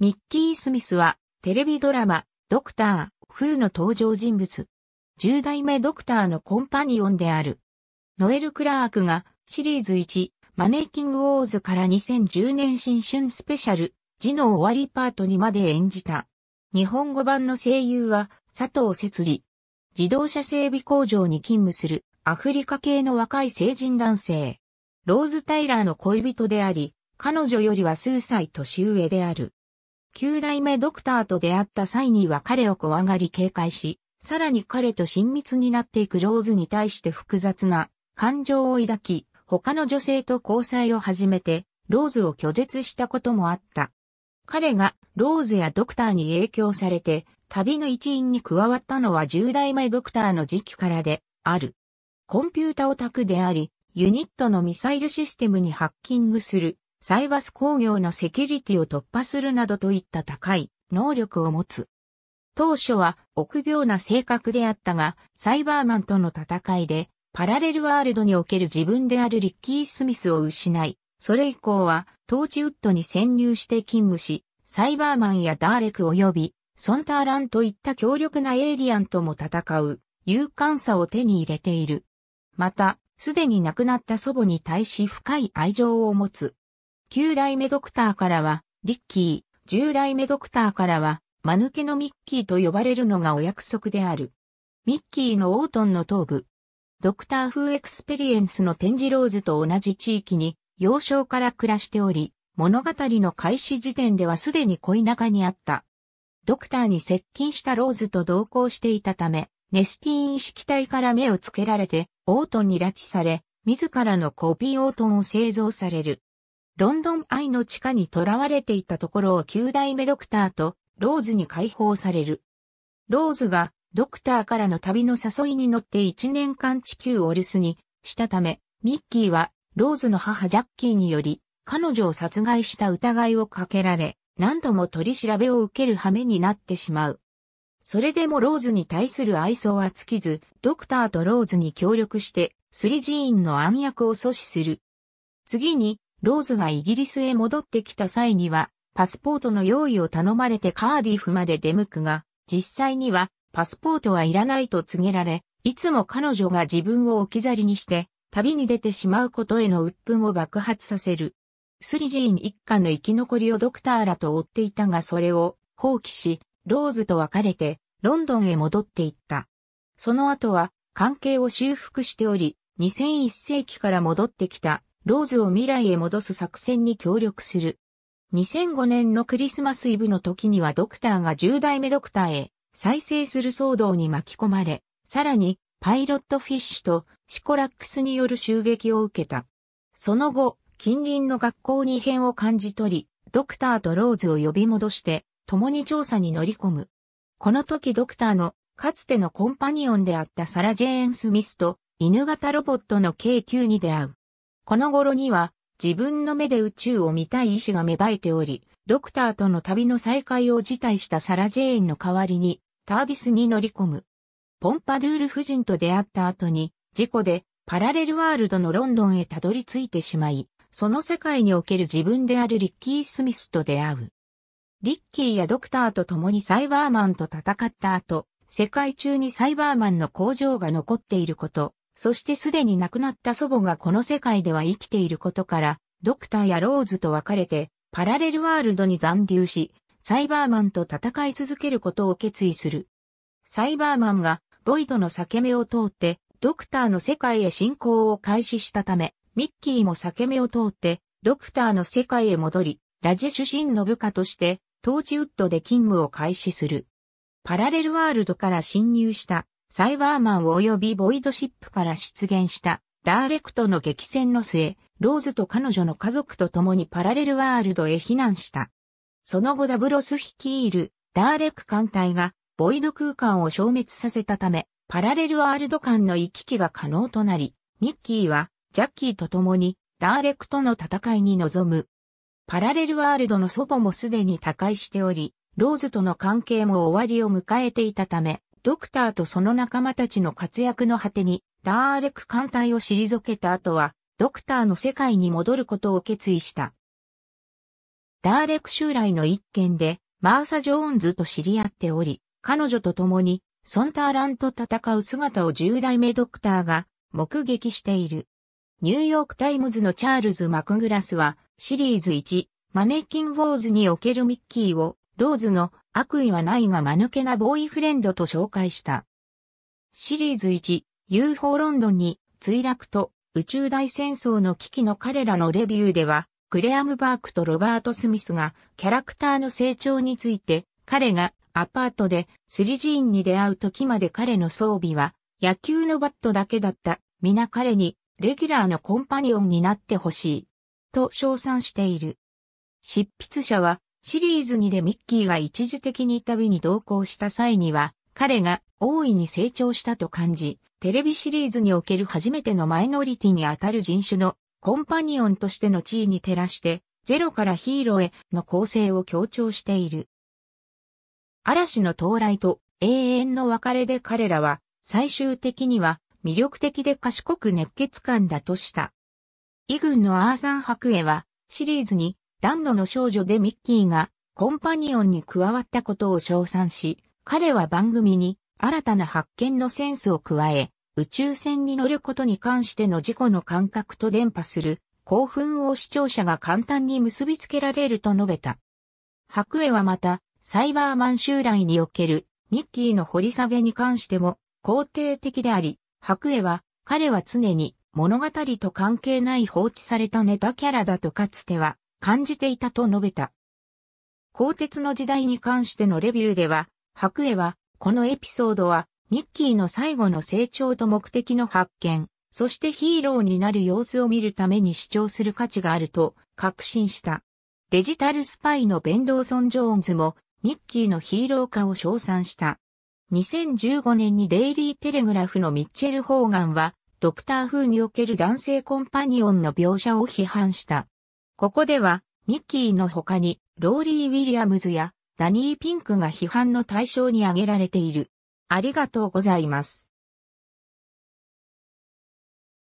ミッキー・スミスは、テレビドラマ、ドクター、フーの登場人物。10代目ドクターのコンパニオンである。ノエル・クラークが、シリーズ1、マネーキング・オーズから2010年新春スペシャル、字の終わりパートにまで演じた。日本語版の声優は、佐藤節次。自動車整備工場に勤務する、アフリカ系の若い成人男性。ローズ・タイラーの恋人であり、彼女よりは数歳年上である。九代目ドクターと出会った際には彼を怖がり警戒し、さらに彼と親密になっていくローズに対して複雑な感情を抱き、他の女性と交際を始めて、ローズを拒絶したこともあった。彼がローズやドクターに影響されて、旅の一員に加わったのは10代目ドクターの時期からで、ある。コンピュータオタクであり、ユニットのミサイルシステムにハッキングするサイバス工業のセキュリティを突破するなどといった高い能力を持つ。当初は臆病な性格であったが、サイバーマンとの戦いで、パラレルワールドにおける自分であるリッキー・スミスを失い、それ以降は、トーチウッドに潜入して勤務し、サイバーマンやダーレク及び、ソンターランといった強力なエイリアンとも戦う、勇敢さを手に入れている。また、すでに亡くなった祖母に対し深い愛情を持つ、9代目ドクターからは、リッキー、10代目ドクターからは、間抜けのミッキーと呼ばれるのがお約束である。ミッキーのオートンの頭部。ドクター風エクスペリエンスの展示ローズと同じ地域に、幼少から暮らしており、物語の開始時点ではすでに恋仲にあった。ドクターに接近したローズと同行していたため、ネスティーン式体から目をつけられて、オートンに拉致され、自らのコピーオートンを製造される。ロンドン愛の地下に囚われていたところを9代目ドクターとローズに解放される。ローズがドクターからの旅の誘いに乗って1年間地球を留守にしたため、ミッキーはローズの母ジャッキーにより彼女を殺害した疑いをかけられ、何度も取り調べを受ける羽目になってしまう。それでもローズに対する愛想は尽きず、ドクターとローズに協力して、スリジーンの暗躍を阻止する。次に、ローズがイギリスへ戻ってきた際には、パスポートの用意を頼まれてカーディフまで出向くが、実際には、パスポートはいらないと告げられ、いつも彼女が自分を置き去りにして、旅に出てしまうことへの鬱憤を爆発させる。スリジーン一家の生き残りをドクターらと追っていたがそれを放棄し、ローズと別れて、ロンドンへ戻っていった。その後は、関係を修復しており、2001世紀から戻ってきたローズを未来へ戻す作戦に協力する。2005年のクリスマスイブの時にはドクターが10代目ドクターへ再生する騒動に巻き込まれ、さらにパイロットフィッシュとシコラックスによる襲撃を受けた。その後、近隣の学校に異変を感じ取り、ドクターとローズを呼び戻して、共に調査に乗り込む。この時ドクターのかつてのコンパニオンであったサラ・ジェーン・スミスと犬型ロボットの K9 に出会う。この頃には自分の目で宇宙を見たい意志が芽生えており、ドクターとの旅の再会を辞退したサラ・ジェーンの代わりにタービスに乗り込む。ポンパドゥール夫人と出会った後に事故でパラレルワールドのロンドンへたどり着いてしまい、その世界における自分であるリッキー・スミスと出会う。リッキーやドクターと共にサイバーマンと戦った後、世界中にサイバーマンの工場が残っていること、そしてすでに亡くなった祖母がこの世界では生きていることから、ドクターやローズと別れて、パラレルワールドに残留し、サイバーマンと戦い続けることを決意する。サイバーマンが、ボイドの裂け目を通って、ドクターの世界へ進行を開始したため、ミッキーも裂け目を通って、ドクターの世界へ戻り、ラジェ主身の部下として、トーチウッドで勤務を開始する。パラレルワールドから侵入したサイバーマン及びボイドシップから出現したダーレクトの激戦の末、ローズと彼女の家族と共にパラレルワールドへ避難した。その後ダブロス率いるダーレク艦隊がボイド空間を消滅させたため、パラレルワールド間の行き来が可能となり、ミッキーはジャッキーと共にダーレクとの戦いに臨む。パラレルワールドの祖母もすでに他界しており、ローズとの関係も終わりを迎えていたため、ドクターとその仲間たちの活躍の果てに、ダーレク艦隊を退けた後は、ドクターの世界に戻ることを決意した。ダーレク襲来の一件で、マーサ・ジョーンズと知り合っており、彼女と共に、ソンターランと戦う姿を10代目ドクターが目撃している。ニューヨークタイムズのチャールズ・マクグラスは、シリーズ1、マネキン・ウォーズにおけるミッキーを、ローズの悪意はないが間抜けなボーイフレンドと紹介した。シリーズ1、UFO ロンドンに墜落と宇宙大戦争の危機の彼らのレビューでは、クレアム・バークとロバート・スミスがキャラクターの成長について、彼がアパートでスリジーンに出会う時まで彼の装備は野球のバットだけだった。皆彼にレギュラーのコンパニオンになってほしい。と称賛している。執筆者はシリーズ2でミッキーが一時的に旅に同行した際には、彼が大いに成長したと感じ、テレビシリーズにおける初めてのマイノリティにあたる人種のコンパニオンとしての地位に照らして、ゼロからヒーローへの構成を強調している。嵐の到来と永遠の別れで彼らは最終的には魅力的で賢く熱血感だとした。イグンのアーサン・ハクエはシリーズにダンノの少女でミッキーがコンパニオンに加わったことを称賛し、彼は番組に新たな発見のセンスを加え、宇宙船に乗ることに関しての事故の感覚と伝播する興奮を視聴者が簡単に結びつけられると述べた。白衛はまた、サイバーマン襲来におけるミッキーの掘り下げに関しても肯定的であり、白衛は彼は常に物語と関係ない放置されたネタキャラだとかつては感じていたと述べた。鋼鉄の時代に関してのレビューでは、白衣は、このエピソードは、ミッキーの最後の成長と目的の発見、そしてヒーローになる様子を見るために主張する価値があると確信した。デジタルスパイのベンドーソン・ジョーンズもミッキーのヒーロー化を称賛した。2015年にデイリー・テレグラフのミッチェル・ホーガンはドクター風における男性コンパニオンの描写を批判した。ここでは、ミッキーの他に、ローリー・ウィリアムズや、ダニー・ピンクが批判の対象に挙げられている。ありがとうございます。